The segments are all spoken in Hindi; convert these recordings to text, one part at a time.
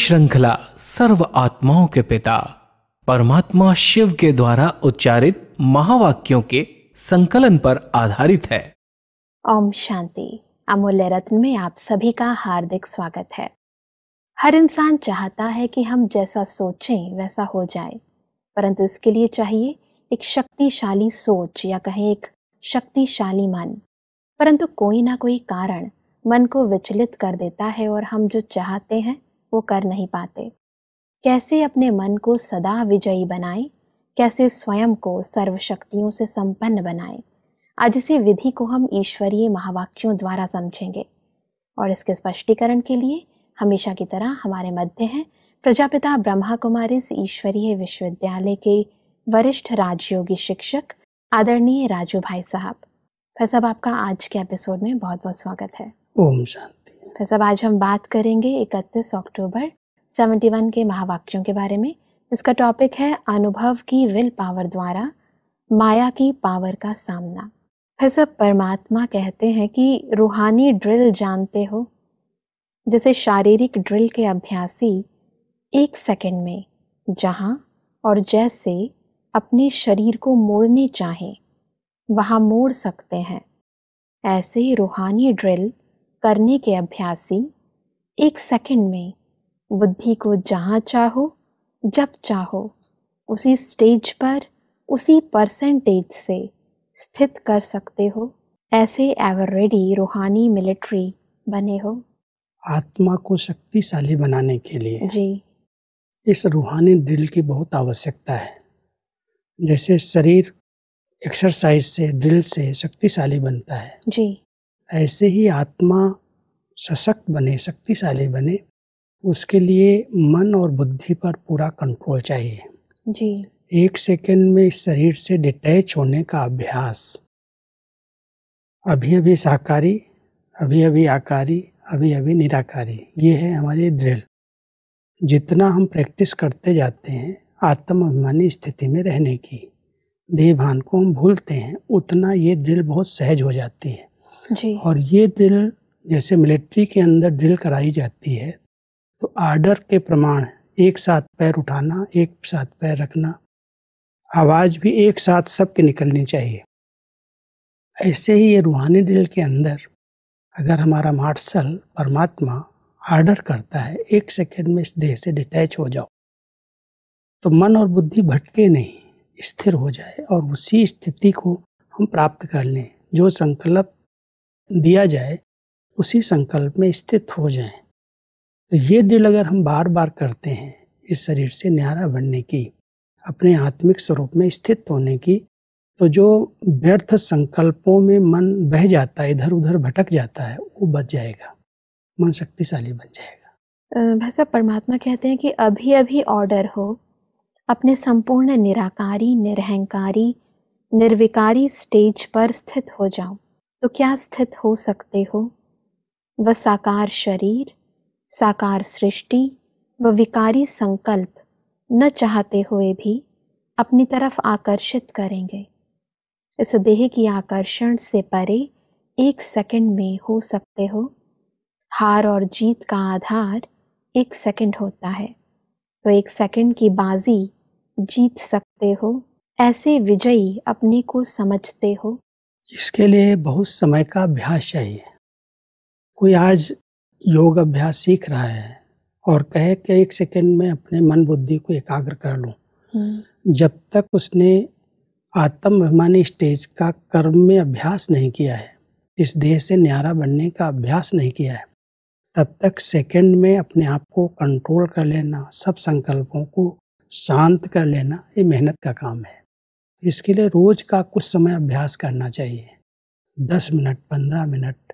श्रृंखला सर्व आत्माओं के पिता परमात्मा शिव के द्वारा उच्चारित महावाक्यों के संकलन पर आधारित है ओम शांति अमूल्य रत्न में आप सभी का हार्दिक स्वागत है हर इंसान चाहता है कि हम जैसा सोचें वैसा हो जाए परंतु इसके लिए चाहिए एक शक्तिशाली सोच या कहें एक शक्तिशाली मन परंतु कोई ना कोई कारण मन को विचलित कर देता है और हम जो चाहते हैं वो कर नहीं पाते कैसे अपने मन को सदा विजयी बनाएं कैसे स्वयं को सर्वशक्तियों से संपन्न बनाएं आज इसी विधि को हम ईश्वरीय महावाक्यों द्वारा समझेंगे और इसके स्पष्टीकरण के लिए हमेशा की तरह हमारे मध्य हैं प्रजापिता ब्रह्मा कुमारी ईश्वरीय विश्वविद्यालय के वरिष्ठ राजयोगी शिक्षक आदरणीय राजू भाई साहब भाई साहब आपका आज के एपिसोड में बहुत बहुत स्वागत है ओम शांति तो सब आज हम बात करेंगे 31 अक्टूबर 71 के महावाक्यों के बारे में जिसका टॉपिक है अनुभव की विल पावर द्वारा माया की पावर का सामना फिर सब परमात्मा कहते हैं कि रूहानी ड्रिल जानते हो जैसे शारीरिक ड्रिल के अभ्यासी एक सेकंड में जहाँ और जैसे अपने शरीर को मोड़ने चाहें वहाँ मोड़ सकते हैं ऐसे रूहानी ड्रिल करने के अभ्यासी एक सेकंड में बुद्धि को जहाँ चाहो जब चाहो उसी स्टेज पर उसी परसेंटेज से स्थित कर सकते हो ऐसे एवर रेडी रूहानी मिलिट्री बने हो आत्मा को शक्तिशाली बनाने के लिए जी इस रूहानी ड्रिल की बहुत आवश्यकता है जैसे शरीर एक्सरसाइज से ड्रिल से शक्तिशाली बनता है जी ऐसे ही आत्मा सशक्त बने शक्तिशाली बने उसके लिए मन और बुद्धि पर पूरा कंट्रोल चाहिए जी एक सेकेंड में इस शरीर से डिटैच होने का अभ्यास अभी अभी साकारी अभी अभी आकारी अभी अभी निराकारी ये है हमारी ड्रिल जितना हम प्रैक्टिस करते जाते हैं आत्माभिमानी स्थिति में रहने की देह भान को हम भूलते हैं उतना ये ड्रिल बहुत सहज हो जाती है और ये ड्रिल जैसे मिलिट्री के अंदर ड्रिल कराई जाती है तो आर्डर के प्रमाण एक साथ पैर उठाना एक साथ पैर रखना आवाज़ भी एक साथ सबके निकलनी चाहिए ऐसे ही ये रूहानी ड्रिल के अंदर अगर हमारा मार्शल परमात्मा आर्डर करता है एक सेकेंड में इस देह से डिटैच हो जाओ तो मन और बुद्धि भटके नहीं स्थिर हो जाए और उसी स्थिति को हम प्राप्त कर लें जो संकल्प दिया जाए उसी संकल्प में स्थित हो जाए तो ये दिल अगर हम बार बार करते हैं इस शरीर से न्यारा बनने की अपने आत्मिक स्वरूप में स्थित होने की तो जो व्यर्थ संकल्पों में मन बह जाता है इधर उधर भटक जाता है वो बच जाएगा मन शक्तिशाली बन जाएगा भाई साहब परमात्मा कहते हैं कि अभी अभी ऑर्डर हो अपने संपूर्ण निराकारी निरहंकारी निर्विकारी स्टेज पर स्थित हो जाओ तो क्या स्थित हो सकते हो वह साकार शरीर साकार सृष्टि व विकारी संकल्प न चाहते हुए भी अपनी तरफ आकर्षित करेंगे इस देह की आकर्षण से परे एक सेकंड में हो सकते हो हार और जीत का आधार एक सेकंड होता है तो एक सेकंड की बाजी जीत सकते हो ऐसे विजयी अपने को समझते हो इसके लिए बहुत समय का अभ्यास चाहिए कोई आज योग अभ्यास सीख रहा है और कहे कि एक सेकंड में अपने मन बुद्धि को एकाग्र कर लूँ हम्म। जब तक उसने आत्मभिमानी स्टेज का कर्म में अभ्यास नहीं किया है इस देह से न्यारा बनने का अभ्यास नहीं किया है तब तक सेकंड में अपने आप को कंट्रोल कर लेना सब संकल्पों को शांत कर लेना ये मेहनत का काम है इसके लिए रोज का कुछ समय अभ्यास करना चाहिए दस मिनट पंद्रह मिनट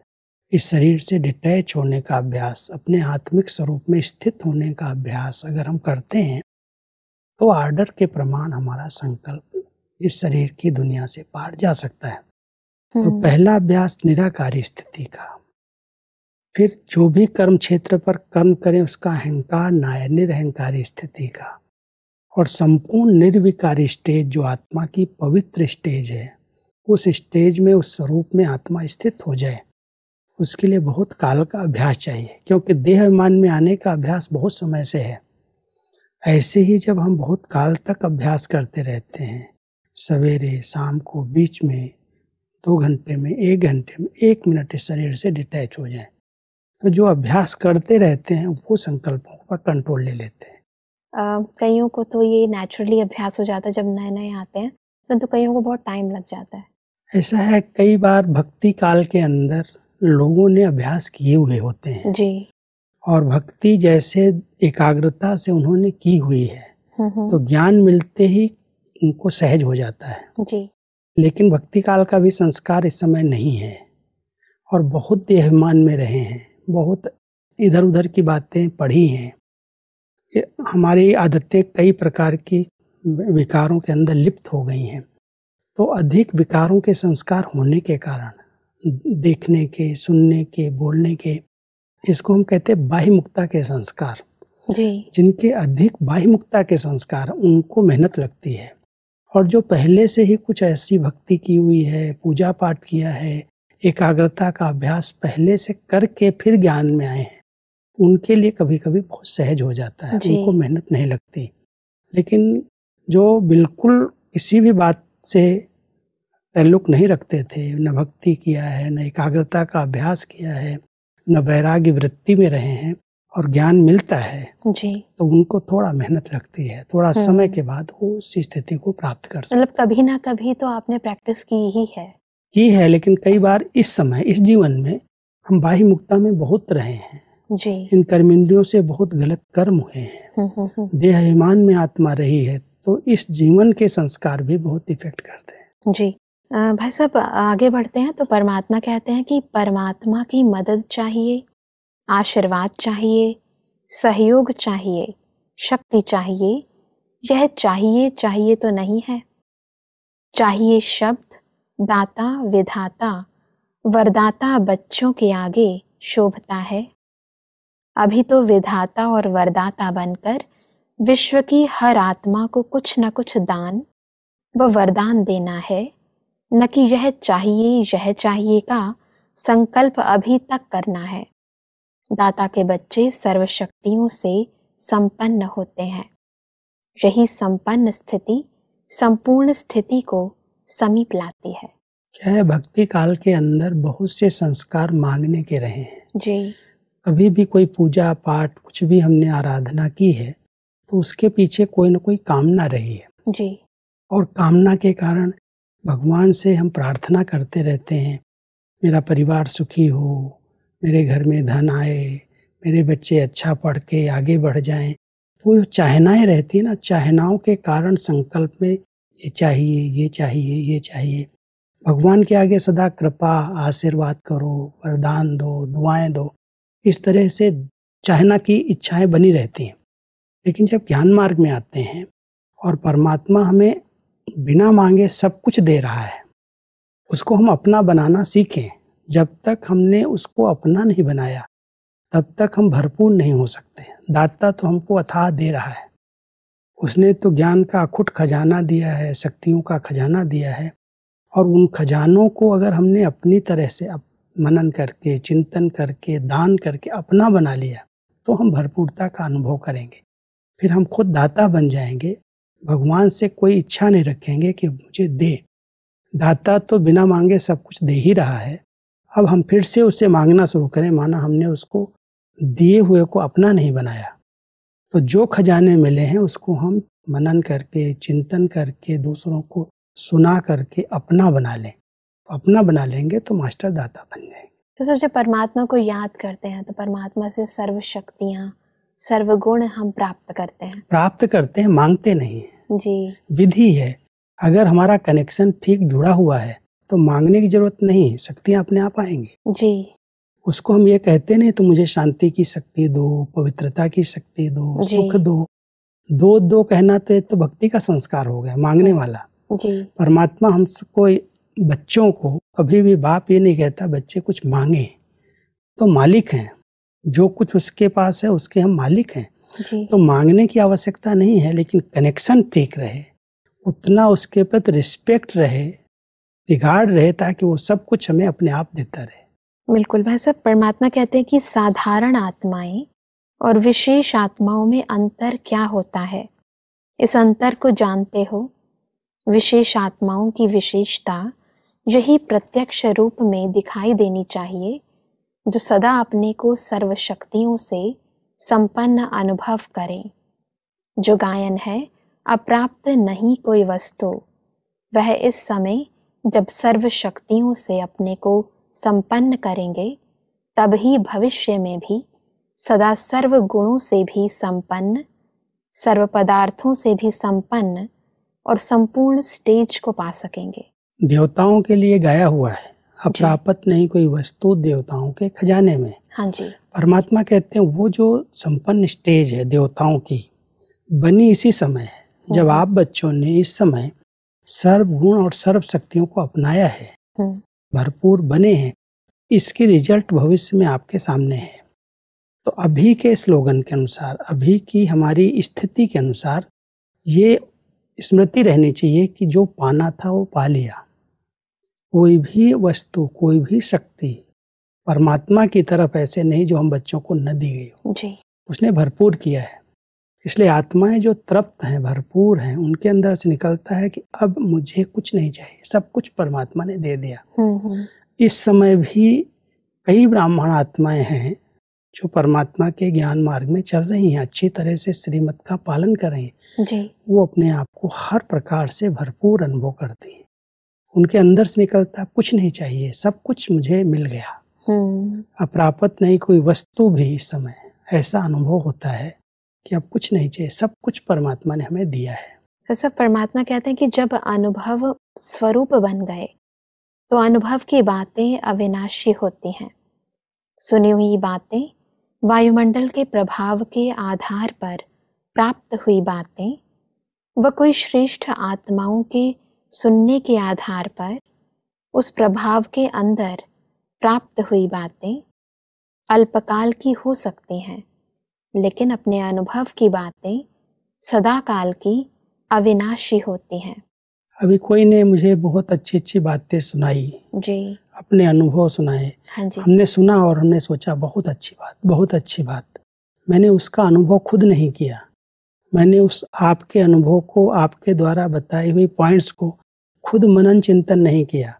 इस शरीर से डिटैच होने का अभ्यास अपने आत्मिक स्वरूप में स्थित होने का अभ्यास अगर हम करते हैं तो आर्डर के प्रमाण हमारा संकल्प इस शरीर की दुनिया से पार जा सकता है तो हम्म। पहला अभ्यास निराकारी स्थिति का फिर जो भी कर्म क्षेत्र पर कर्म करें उसका अहंकार ना निरहंकारी स्थिति का और संपूर्ण निर्विकारी स्टेज जो आत्मा की पवित्र स्टेज है उस स्टेज में उस स्वरूप में आत्मा स्थित हो जाए उसके लिए बहुत काल का अभ्यास चाहिए क्योंकि देह मान में आने का अभ्यास बहुत समय से है ऐसे ही जब हम बहुत काल तक अभ्यास करते रहते हैं सवेरे शाम को बीच में दो घंटे में एक घंटे में एक मिनट इस शरीर से डिटैच हो जाए तो जो अभ्यास करते रहते हैं वो संकल्पों पर कंट्रोल ले लेते हैं कईयों को तो ये नेचुरली अभ्यास हो जाता है जब नए नए आते हैं परंतु तो कईयों को बहुत टाइम लग जाता है ऐसा है कई बार भक्ति काल के अंदर लोगों ने अभ्यास किए हुए होते हैं जी और भक्ति जैसे एकाग्रता से उन्होंने की हुई है हम्म, हम्म। तो ज्ञान मिलते ही उनको सहज हो जाता है जी लेकिन भक्ति काल का भी संस्कार इस समय नहीं है और बहुत देहमान में रहे हैं बहुत इधर उधर की बातें पढ़ी हैं हमारी आदतें कई प्रकार की विकारों के अंदर लिप्त हो गई हैं तो अधिक विकारों के संस्कार होने के कारण देखने के सुनने के बोलने के इसको हम कहते हैं बाह्यमुक्ता के संस्कार जी जिनके अधिक बाह्यमुक्ता के संस्कार उनको मेहनत लगती है और जो पहले से ही कुछ ऐसी भक्ति की हुई है पूजा पाठ किया है एकाग्रता का अभ्यास पहले से करके फिर ज्ञान में आए हैं उनके लिए कभी कभी बहुत सहज हो जाता है उनको मेहनत नहीं लगती लेकिन जो बिल्कुल किसी भी बात से ताल्लुक नहीं रखते थे न भक्ति किया है न एकाग्रता का अभ्यास किया है न वैराग्य वृत्ति में रहे हैं और ज्ञान मिलता है जी तो उनको थोड़ा मेहनत लगती है थोड़ा हम्म। समय के बाद वो उस स्थिति को प्राप्त कर सकते मतलब कभी ना कभी तो आपने प्रैक्टिस की ही है की है लेकिन कई बार इस समय इस जीवन में हम बाह्य मुक्ता में बहुत रहे हैं जी इन कर्मिंदियों से बहुत गलत कर्म हुए हैं हम्म, हम्म, हम्म। देहमान में आत्मा रही है तो इस जीवन के संस्कार भी बहुत इफेक्ट करते हैं जी आ, भाई साहब आगे बढ़ते हैं तो परमात्मा कहते हैं कि परमात्मा की मदद चाहिए आशीर्वाद चाहिए सहयोग चाहिए शक्ति चाहिए यह चाहिए चाहिए तो नहीं है चाहिए शब्द दाता विधाता वरदाता बच्चों के आगे शोभता है अभी तो विधाता और वरदाता बनकर विश्व की हर आत्मा को कुछ न कुछ दान व वरदान देना है न कि यह चाहिए यह चाहिए का संकल्प अभी तक करना है दाता के बच्चे सर्वशक्तियों से संपन्न होते हैं यही संपन्न स्थिति संपूर्ण स्थिति को समीप लाती है क्या भक्ति काल के अंदर बहुत से संस्कार मांगने के रहे हैं जी कभी भी कोई पूजा पाठ कुछ भी हमने आराधना की है तो उसके पीछे कोई ना कोई कामना रही है जी और कामना के कारण भगवान से हम प्रार्थना करते रहते हैं मेरा परिवार सुखी हो मेरे घर में धन आए मेरे बच्चे अच्छा पढ़ के आगे बढ़ जाएं वो तो जो चाहनाएँ रहती है ना चाहनाओं के कारण संकल्प में ये चाहिए ये चाहिए ये चाहिए भगवान के आगे सदा कृपा आशीर्वाद करो वरदान दो दुआएं दो इस तरह से चाहना की इच्छाएं बनी रहती हैं लेकिन जब ज्ञान मार्ग में आते हैं और परमात्मा हमें बिना मांगे सब कुछ दे रहा है उसको हम अपना बनाना सीखें जब तक हमने उसको अपना नहीं बनाया तब तक हम भरपूर नहीं हो सकते दाता तो हमको अथाह दे रहा है उसने तो ज्ञान का अखुट खजाना दिया है शक्तियों का खजाना दिया है और उन खजानों को अगर हमने अपनी तरह से मनन करके चिंतन करके दान करके अपना बना लिया तो हम भरपूरता का अनुभव करेंगे फिर हम खुद दाता बन जाएंगे भगवान से कोई इच्छा नहीं रखेंगे कि मुझे दे दाता तो बिना मांगे सब कुछ दे ही रहा है अब हम फिर से उसे मांगना शुरू करें माना हमने उसको दिए हुए को अपना नहीं बनाया तो जो खजाने मिले हैं उसको हम मनन करके चिंतन करके दूसरों को सुना करके अपना बना लें अपना बना लेंगे तो मास्टर दाता बन जाएंगे तो सर जब परमात्मा को याद करते हैं तो परमात्मा से सर्व शक्तियाँ सर्वगुण हम प्राप्त करते हैं प्राप्त करते हैं मांगते नहीं है जी विधि है अगर हमारा कनेक्शन ठीक जुड़ा हुआ है तो मांगने की जरूरत नहीं है शक्तियाँ अपने आप आएंगी जी उसको हम ये कहते नहीं तो मुझे शांति की शक्ति दो पवित्रता की शक्ति दो सुख दो दो दो कहना तो तो भक्ति का संस्कार हो गया मांगने वाला जी परमात्मा हमको बच्चों को कभी भी बाप ये नहीं कहता बच्चे कुछ मांगे तो मालिक हैं जो कुछ उसके पास है उसके हम मालिक हैं तो मांगने की आवश्यकता नहीं है लेकिन कनेक्शन ठीक रहे उतना उसके प्रति रिस्पेक्ट रहे रिगार्ड रहे ताकि वो सब कुछ हमें अपने आप देता रहे बिल्कुल भाई साहब परमात्मा कहते हैं कि साधारण आत्माएं और विशेष आत्माओं में अंतर क्या होता है इस अंतर को जानते हो विशेष आत्माओं की विशेषता यही प्रत्यक्ष रूप में दिखाई देनी चाहिए जो सदा अपने को सर्वशक्तियों से संपन्न अनुभव करें जो गायन है अप्राप्त नहीं कोई वस्तु वह इस समय जब सर्व शक्तियों से अपने को संपन्न करेंगे तब ही भविष्य में भी सदा सर्व गुणों से भी संपन्न सर्व पदार्थों से भी संपन्न और संपूर्ण स्टेज को पा सकेंगे देवताओं के लिए गाया हुआ है अप्रापत नहीं कोई वस्तु देवताओं के खजाने में हाँ जी परमात्मा कहते हैं वो जो संपन्न स्टेज है देवताओं की बनी इसी समय है हम्म। जब आप बच्चों ने इस समय सर्व गुण और सर्व शक्तियों को अपनाया है हम्म। भरपूर बने हैं इसके रिजल्ट भविष्य में आपके सामने है तो अभी के स्लोगन के अनुसार अभी की हमारी स्थिति के अनुसार ये स्मृति रहनी चाहिए कि जो पाना था वो पा लिया कोई भी वस्तु कोई भी शक्ति परमात्मा की तरफ ऐसे नहीं जो हम बच्चों को न दी गई हो उसने भरपूर किया है इसलिए आत्माएं जो तृप्त हैं भरपूर हैं उनके अंदर से निकलता है कि अब मुझे कुछ नहीं चाहिए सब कुछ परमात्मा ने दे दिया हम्म, हम्म। इस समय भी कई ब्राह्मण आत्माएं हैं जो परमात्मा के ज्ञान मार्ग में चल रही हैं अच्छी तरह से श्रीमत का पालन कर रही हैं वो अपने आप को हर प्रकार से भरपूर अनुभव करती हैं उनके अंदर से निकलता कुछ नहीं चाहिए सब कुछ मुझे मिल गया हम्म। अप्रापत नहीं कोई वस्तु भी इस समय ऐसा अनुभव होता है कि अब कुछ नहीं चाहिए सब कुछ परमात्मा ने हमें दिया है तो सब परमात्मा कहते हैं कि जब अनुभव स्वरूप बन गए तो अनुभव की बातें अविनाशी होती हैं सुनी हुई बातें वायुमंडल के प्रभाव के आधार पर प्राप्त हुई बातें व कोई श्रेष्ठ आत्माओं के सुनने के आधार पर उस प्रभाव के अंदर प्राप्त हुई बातें अल्पकाल की हो सकती हैं लेकिन अपने अनुभव की बातें सदाकाल की अविनाशी होती हैं अभी कोई ने मुझे बहुत अच्छी अच्छी बातें सुनाई जी अपने अनुभव सुनाए हाँ जी। हमने सुना और हमने सोचा बहुत अच्छी बात बहुत अच्छी बात मैंने उसका अनुभव खुद नहीं किया मैंने उस आपके अनुभव को आपके द्वारा बताई हुई पॉइंट्स को खुद मनन चिंतन नहीं किया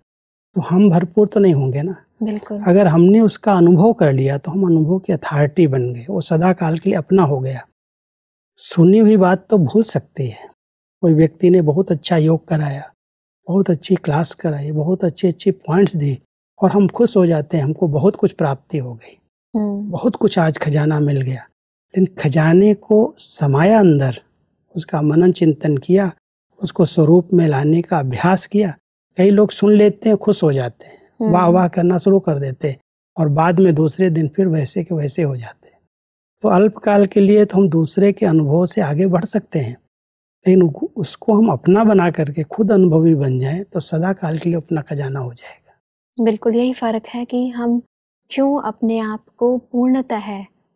तो हम भरपूर तो नहीं होंगे ना बिल्कुल अगर हमने उसका अनुभव कर लिया तो हम अनुभव की अथॉरिटी बन गए वो सदा काल के लिए अपना हो गया सुनी हुई बात तो भूल सकती है कोई व्यक्ति ने बहुत अच्छा योग कराया बहुत अच्छी क्लास कराई बहुत अच्छे अच्छे पॉइंट्स दिए और हम खुश हो जाते हैं हमको बहुत कुछ प्राप्ति हो गई हम्म। बहुत कुछ आज खजाना मिल गया इन खजाने को समाया अंदर उसका मनन चिंतन किया उसको स्वरूप में लाने का अभ्यास किया कई लोग सुन लेते हैं खुश हो जाते हैं हम्म। वाह वाह करना शुरू कर देते हैं और बाद में दूसरे दिन फिर वैसे के वैसे हो जाते हैं तो अल्पकाल के लिए तो हम दूसरे के अनुभव से आगे बढ़ सकते हैं लेकिन उसको हम अपना बना करके खुद अनुभवी बन जाए तो सदा काल के लिए अपना खजाना हो जाएगा बिल्कुल यही फ़र्क है कि हम क्यों अपने आप को पूर्णतः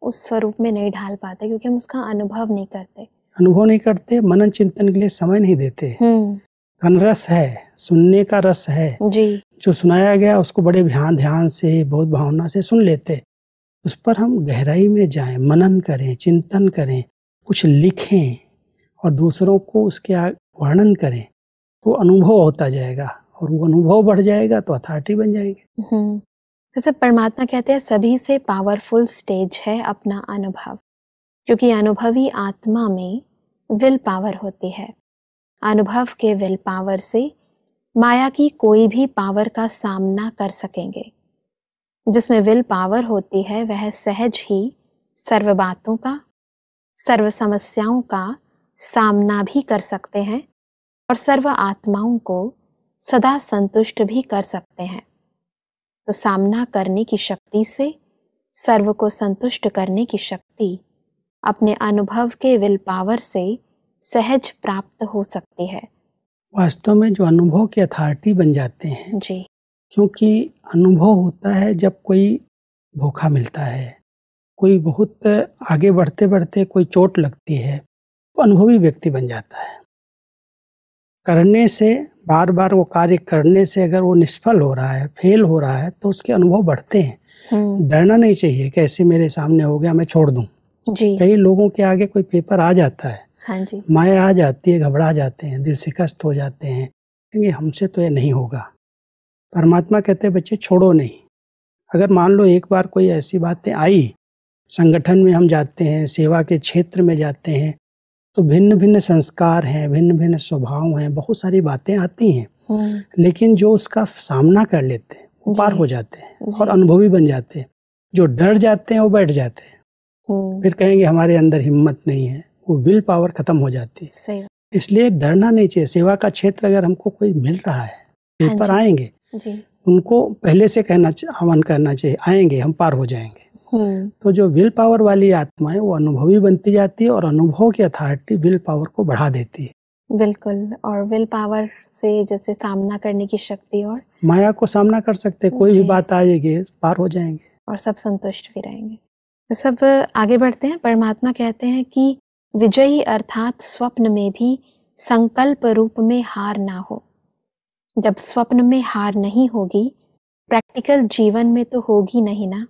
उस स्वरूप में नहीं ढाल पाते क्योंकि हम उसका अनुभव नहीं करते अनुभव नहीं करते मनन चिंतन के लिए समय नहीं देते हम्म। रस है सुनने का रस है जी जो सुनाया गया उसको बड़े ध्यान ध्यान से बहुत भावना से सुन लेते उस पर हम गहराई में जाएं मनन करें चिंतन करें कुछ लिखें और दूसरों को उसके वर्णन करें तो अनुभव होता जाएगा और वो अनुभव बढ़ जाएगा तो अथॉरिटी बन जाएंगे हम्म। जैसे परमात्मा कहते हैं सभी से पावरफुल स्टेज है अपना अनुभव क्योंकि अनुभवी आत्मा में विल पावर होती है अनुभव के विल पावर से माया की कोई भी पावर का सामना कर सकेंगे जिसमें विल पावर होती है वह सहज ही सर्व बातों का सर्व समस्याओं का सामना भी कर सकते हैं और सर्व आत्माओं को सदा संतुष्ट भी कर सकते हैं तो सामना करने की शक्ति से सर्व को संतुष्ट करने की शक्ति अपने अनुभव के विल पावर से सहज प्राप्त हो सकती है वास्तव में जो अनुभव की अथॉरिटी बन जाते हैं जी क्योंकि अनुभव होता है जब कोई धोखा मिलता है कोई बहुत आगे बढ़ते बढ़ते कोई चोट लगती है तो अनुभवी व्यक्ति बन जाता है करने से बार बार वो कार्य करने से अगर वो निष्फल हो रहा है फेल हो रहा है तो उसके अनुभव बढ़ते हैं हम्म। डरना नहीं चाहिए कैसे मेरे सामने हो गया मैं छोड़ दूँ कई लोगों के आगे कोई पेपर आ जाता है हाँ जी माया आ जाती है घबरा जाते हैं दिल शिकस्त हो जाते हैं क्योंकि हमसे तो ये नहीं होगा परमात्मा कहते हैं बच्चे छोड़ो नहीं अगर मान लो एक बार कोई ऐसी बातें आई संगठन में हम जाते हैं सेवा के क्षेत्र में जाते हैं तो भिन्न भिन्न संस्कार हैं भिन्न भिन्न स्वभाव हैं बहुत सारी बातें आती हैं हम्म। लेकिन जो उसका सामना कर लेते हैं वो पार हो जाते हैं और अनुभवी बन जाते हैं जो डर जाते हैं वो बैठ जाते हैं हम्म। फिर कहेंगे हमारे अंदर हिम्मत नहीं है वो विल पावर खत्म हो जाती है इसलिए डरना नहीं चाहिए सेवा का क्षेत्र अगर हमको कोई मिल रहा है हाँ पेपर आएंगे उनको पहले से कहना आह्वान करना चाहिए आएंगे हम पार हो जाएंगे हम्म। तो जो विल पावर वाली आत्मा है वो अनुभवी बनती जाती है और अनुभव की अथॉरिटी विल पावर को बढ़ा देती है बिल्कुल और विल पावर से जैसे सामना करने की शक्ति और माया को सामना कर सकते कोई भी बात आएगी पार हो जाएंगे और सब संतुष्ट भी रहेंगे तो सब आगे बढ़ते हैं परमात्मा कहते हैं कि विजयी अर्थात स्वप्न में भी संकल्प रूप में हार ना हो जब स्वप्न में हार नहीं होगी प्रैक्टिकल जीवन में तो होगी नहीं ना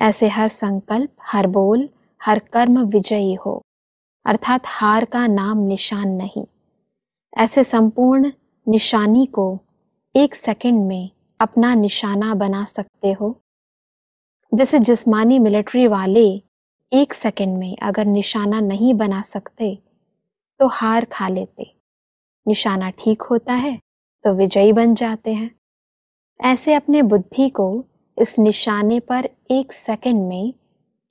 ऐसे हर संकल्प हर बोल हर कर्म विजयी हो अर्थात हार का नाम निशान नहीं ऐसे संपूर्ण निशानी को एक सेकंड में अपना निशाना बना सकते हो जैसे जिस्मानी मिलिट्री वाले एक सेकंड में अगर निशाना नहीं बना सकते तो हार खा लेते निशाना ठीक होता है तो विजयी बन जाते हैं ऐसे अपने बुद्धि को इस निशाने पर एक सेकंड में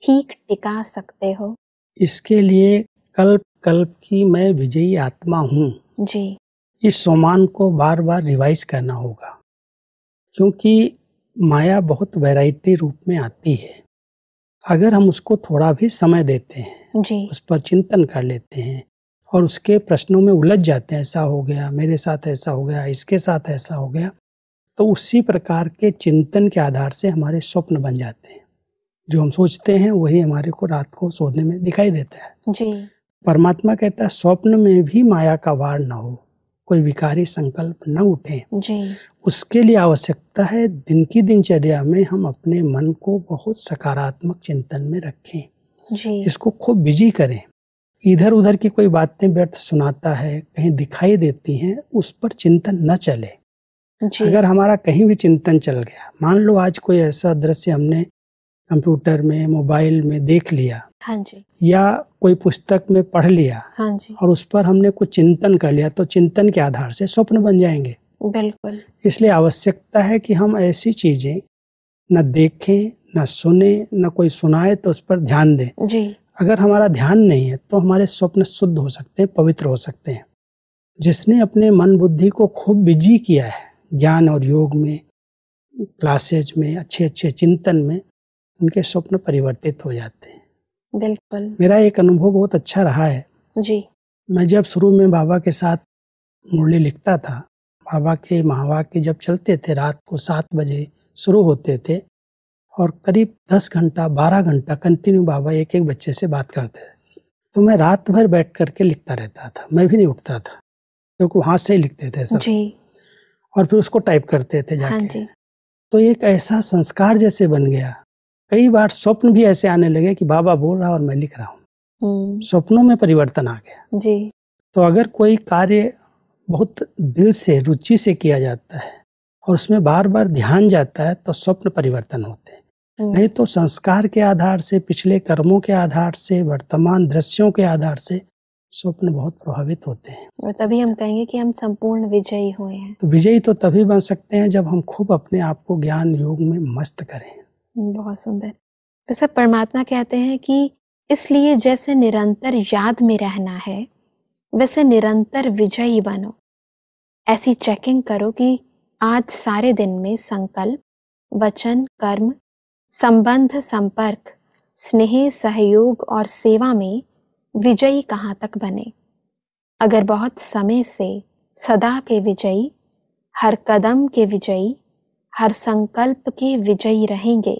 ठीक टिका सकते हो इसके लिए कल्प कल्प की मैं विजयी आत्मा हूँ जी इस सोमान को बार बार रिवाइज करना होगा क्योंकि माया बहुत वैरायटी रूप में आती है अगर हम उसको थोड़ा भी समय देते हैं जी। उस पर चिंतन कर लेते हैं और उसके प्रश्नों में उलझ जाते हैं ऐसा हो गया मेरे साथ ऐसा हो गया इसके साथ ऐसा हो गया तो उसी प्रकार के चिंतन के आधार से हमारे स्वप्न बन जाते हैं जो हम सोचते हैं वही हमारे को रात को सोने में दिखाई देता है जी परमात्मा कहता है स्वप्न में भी माया का वार न हो कोई विकारी संकल्प न उठे जी उसके लिए आवश्यकता है दिन की दिनचर्या में हम अपने मन को बहुत सकारात्मक चिंतन में रखें जी इसको खूब बिजी करें इधर उधर की कोई बातें व्यर्थ सुनाता है कहीं दिखाई देती हैं उस पर चिंतन न चले अगर हमारा कहीं भी चिंतन चल गया मान लो आज कोई ऐसा दृश्य हमने कंप्यूटर में मोबाइल में देख लिया हाँ जी या कोई पुस्तक में पढ़ लिया हाँ जी और उस पर हमने कुछ चिंतन कर लिया तो चिंतन के आधार से स्वप्न बन जाएंगे बिल्कुल इसलिए आवश्यकता है कि हम ऐसी चीजें न देखें न सुने न कोई सुनाए तो उस पर ध्यान दें जी अगर हमारा ध्यान नहीं है तो हमारे स्वप्न शुद्ध हो सकते हैं पवित्र हो सकते हैं जिसने अपने मन बुद्धि को खूब बिजी किया है ज्ञान और योग में क्लासेज में अच्छे अच्छे चिंतन में उनके स्वप्न परिवर्तित हो जाते हैं बिल्कुल मेरा एक अनुभव बहुत अच्छा रहा है जी मैं जब शुरू में बाबा के साथ मुरली लिखता था बाबा के महावाक्य जब चलते थे रात को सात बजे शुरू होते थे और करीब दस घंटा बारह घंटा कंटिन्यू बाबा एक एक बच्चे से बात करते थे तो मैं रात भर बैठ करके लिखता रहता था मैं भी नहीं उठता था क्योंकि तो वहाँ से ही लिखते थे सब जी। और फिर उसको टाइप करते थे जाके हाँ जी। तो एक ऐसा संस्कार जैसे बन गया कई बार स्वप्न भी ऐसे आने लगे कि बाबा बोल रहा और मैं लिख रहा हूँ हम्म। स्वप्नों में परिवर्तन आ गया जी तो अगर कोई कार्य बहुत दिल से रुचि से किया जाता है और उसमें बार बार ध्यान जाता है तो स्वप्न परिवर्तन होते हैं हम्म। नहीं तो संस्कार के आधार से पिछले कर्मों के आधार से वर्तमान दृश्यों के आधार से स्वप्न बहुत प्रभावित होते हैं और तभी हम कहेंगे कि हम संपूर्ण विजयी हुए हैं तो विजयी तो तभी बन सकते हैं जब हम खूब अपने आप को ज्ञान योग में मस्त करें बहुत सुंदर तो सब परमात्मा कहते हैं कि इसलिए जैसे निरंतर याद में रहना है वैसे निरंतर विजयी बनो ऐसी चेकिंग करो कि आज सारे दिन में संकल्प वचन कर्म संबंध संपर्क स्नेह सहयोग और सेवा में विजयी कहाँ तक बने अगर बहुत समय से सदा के विजयी हर कदम के विजयी हर संकल्प के विजयी रहेंगे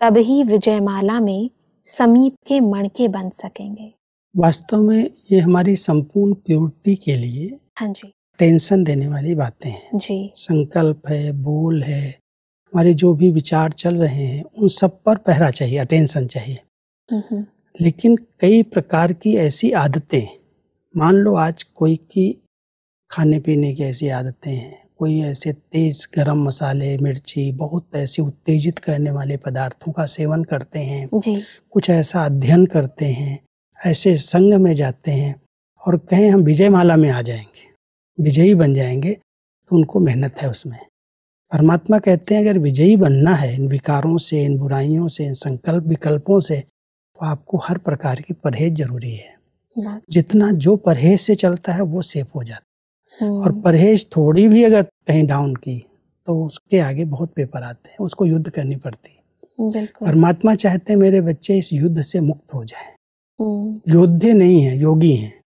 तब ही विजयमाला में समीप के मणके बन सकेंगे वास्तव में ये हमारी संपूर्ण प्योरिटी के लिए हाँ जी टेंशन देने वाली बातें हैं जी संकल्प है बोल है हमारे जो भी विचार चल रहे हैं उन सब पर पहरा चाहिए अटेंशन चाहिए हम्म, हम्म। लेकिन कई प्रकार की ऐसी आदतें मान लो आज कोई की खाने पीने की ऐसी आदतें हैं कोई ऐसे तेज़ गरम मसाले मिर्ची बहुत ऐसे उत्तेजित करने वाले पदार्थों का सेवन करते हैं जी। कुछ ऐसा अध्ययन करते हैं ऐसे संग में जाते हैं और कहें हम विजय माला में आ जाएंगे विजयी बन जाएंगे तो उनको मेहनत है उसमें परमात्मा कहते हैं अगर विजयी बनना है इन विकारों से इन बुराइयों से इन संकल्प विकल्पों से तो आपको हर प्रकार की परहेज जरूरी है जितना जो परहेज से चलता है वो सेफ हो जाता है हम्म। और परहेज थोड़ी भी अगर कहीं डाउन की तो उसके आगे बहुत पेपर आते हैं उसको युद्ध करनी पड़ती है परमात्मा चाहते हैं मेरे बच्चे इस युद्ध से मुक्त हो जाए हम्म। योद्धे नहीं है योगी हैं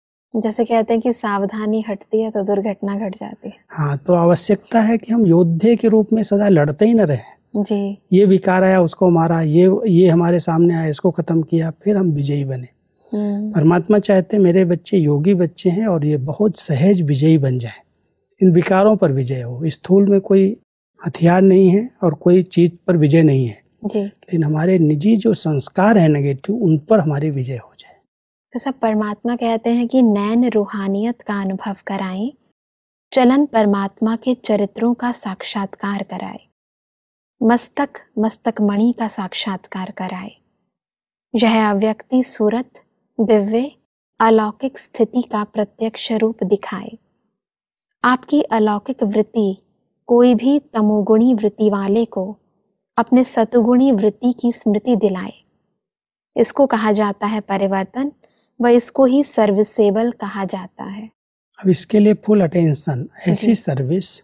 जैसे कहते हैं कि सावधानी हटती है तो दुर्घटना घट जाती है हाँ तो आवश्यकता है कि हम योद्धे के रूप में सदा लड़ते ही न रहे जी ये विकार आया उसको मारा ये ये हमारे सामने आया इसको ख़त्म किया फिर हम विजयी बने हम्म। परमात्मा चाहते मेरे बच्चे योगी बच्चे हैं और ये बहुत सहज विजयी बन जाए इन विकारों पर विजय हो स्थूल में कोई हथियार नहीं है और कोई चीज़ पर विजय नहीं है लेकिन हमारे निजी जो संस्कार है नेगेटिव उन पर हमारी विजय हो जाए तो सब परमात्मा कहते हैं कि नैन रूहानियत का अनुभव कराएं चलन परमात्मा के चरित्रों का साक्षात्कार कराएं मस्तक मस्तक मणि का साक्षात्कार कराए यह अव्यक्ति सूरत दिव्य अलौकिक स्थिति का प्रत्यक्ष रूप दिखाए आपकी अलौकिक वृत्ति कोई भी तमोगुणी वृत्ति वाले को अपने सतुगुणी वृत्ति की स्मृति दिलाए इसको कहा जाता है परिवर्तन व इसको ही सर्विसेबल कहा जाता है अब इसके लिए फुल अटेंशन ऐसी सर्विस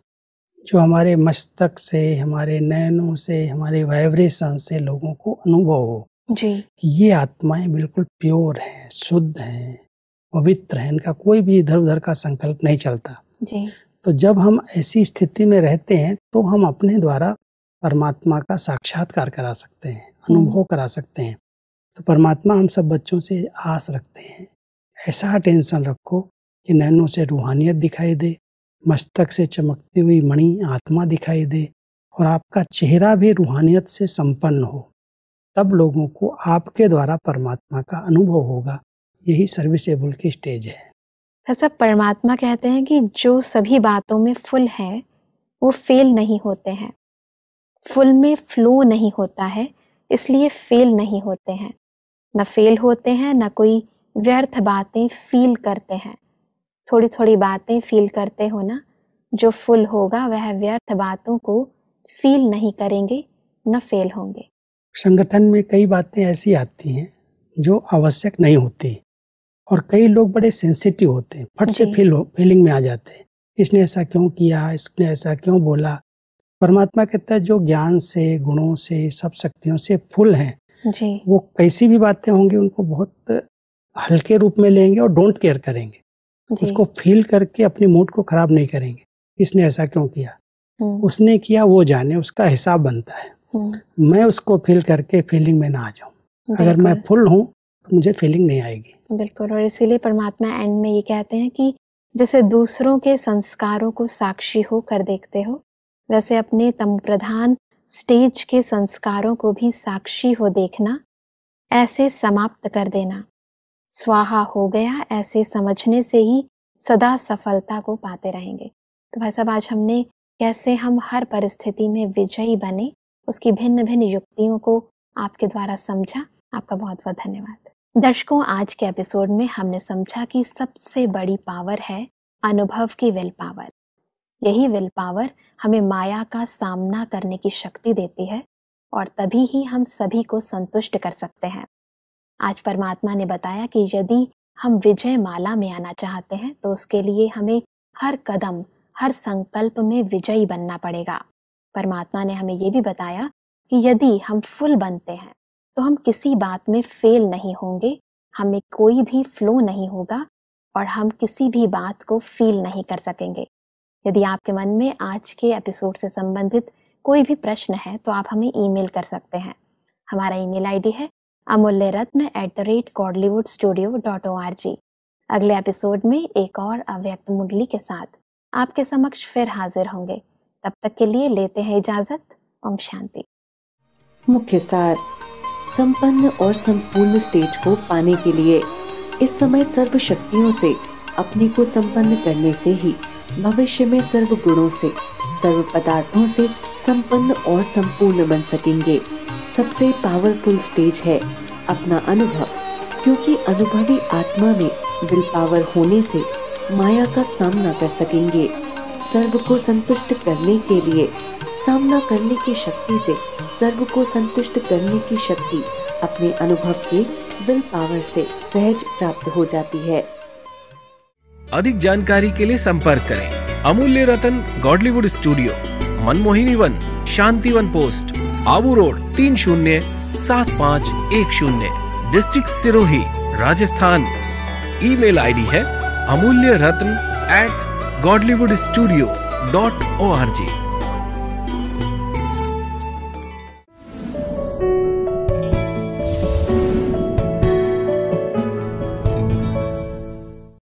जो हमारे मस्तक से हमारे नैनों से हमारे वाइब्रेशन से लोगों को अनुभव हो जी ये आत्माएं बिल्कुल प्योर हैं शुद्ध हैं पवित्र हैं इनका कोई भी इधर उधर का संकल्प नहीं चलता जी तो जब हम ऐसी स्थिति में रहते हैं तो हम अपने द्वारा परमात्मा का साक्षात्कार करा सकते हैं हम्म। अनुभव करा सकते हैं तो परमात्मा हम सब बच्चों से आस रखते हैं ऐसा टेंशन रखो कि नैनों से रूहानियत दिखाई दे मस्तक से चमकती हुई मणि आत्मा दिखाई दे और आपका चेहरा भी रूहानियत से संपन्न हो तब लोगों को आपके द्वारा परमात्मा का अनुभव होगा यही सर्विसेबल की स्टेज है ऐसा परमात्मा कहते हैं कि जो सभी बातों में फुल है वो फेल नहीं होते हैं फुल में फ्लो नहीं होता है इसलिए फेल नहीं होते हैं न फेल होते हैं न कोई व्यर्थ बातें फील करते हैं थोड़ी थोड़ी बातें फील करते हो ना जो फुल होगा वह व्यर्थ बातों को फील नहीं करेंगे न फेल होंगे संगठन में कई बातें ऐसी आती हैं जो आवश्यक नहीं होती और कई लोग बड़े सेंसिटिव होते हैं फट से फील फीलिंग में आ जाते हैं इसने ऐसा क्यों किया इसने ऐसा क्यों बोला परमात्मा कहता है जो ज्ञान से गुणों से सब शक्तियों से फुल हैं जी। वो कैसी भी बातें होंगी उनको बहुत हल्के रूप में लेंगे और डोंट केयर करेंगे उसको फील करके अपने मूड को खराब नहीं करेंगे इसने ऐसा क्यों किया हम्म। उसने किया वो जाने उसका हिसाब बनता है हम्म। मैं उसको फील करके फीलिंग में ना आ जाऊँ अगर मैं फुल हूँ तो मुझे फीलिंग नहीं आएगी बिल्कुल और इसीलिए परमात्मा एंड में ये कहते हैं कि जैसे दूसरों के संस्कारों को साक्षी हो कर देखते हो वैसे अपने तम प्रधान स्टेज के संस्कारों को भी साक्षी हो देखना ऐसे समाप्त कर देना स्वाहा हो गया ऐसे समझने से ही सदा सफलता को पाते रहेंगे तो भाई साहब आज हमने कैसे हम हर परिस्थिति में विजयी बने उसकी भिन्न भिन्न युक्तियों को आपके द्वारा समझा आपका बहुत बहुत धन्यवाद दर्शकों आज के एपिसोड में हमने समझा कि सबसे बड़ी पावर है अनुभव की विल पावर यही विल पावर हमें माया का सामना करने की शक्ति देती है और तभी ही हम सभी को संतुष्ट कर सकते हैं आज परमात्मा ने बताया कि यदि हम विजय माला में आना चाहते हैं तो उसके लिए हमें हर कदम हर संकल्प में विजयी बनना पड़ेगा परमात्मा ने हमें ये भी बताया कि यदि हम फुल बनते हैं तो हम किसी बात में फेल नहीं होंगे हमें कोई भी फ्लो नहीं होगा और हम किसी भी बात को फील नहीं कर सकेंगे यदि आपके मन में आज के एपिसोड से संबंधित कोई भी प्रश्न है तो आप हमें ईमेल कर सकते हैं हमारा ईमेल आईडी है Amulya Ratna at the rate Godlywood studio dot O R G अगले एपिसोड में एक और अव्यक्त मुंडली के साथ आपके समक्ष फिर हाजिर होंगे तब तक के लिए लेते हैं इजाजत ओम शांति मुख्य सार संपन्न और संपूर्ण स्टेज को पाने के लिए इस समय सर्व शक्तियों से अपने को संपन्न करने से ही भविष्य में सर्व गुणों से सर्व पदार्थों से संपन्न और संपूर्ण बन सकेंगे सबसे पावरफुल स्टेज है अपना अनुभव क्योंकि अनुभवी आत्मा में विल पावर होने से माया का सामना कर सकेंगे सर्व को संतुष्ट करने के लिए सामना करने की शक्ति से सर्व को संतुष्ट करने की शक्ति अपने अनुभव के विल पावर से सहज प्राप्त हो जाती है अधिक जानकारी के लिए संपर्क करें Amulya Ratan Godlywood studio Manmohini Van Shantivan post Abu road तीन शून्य सात पाँच एक शून्य district Sirohi Rajasthan email ID है Amulya Ratna at Godlywood studio dot O R ji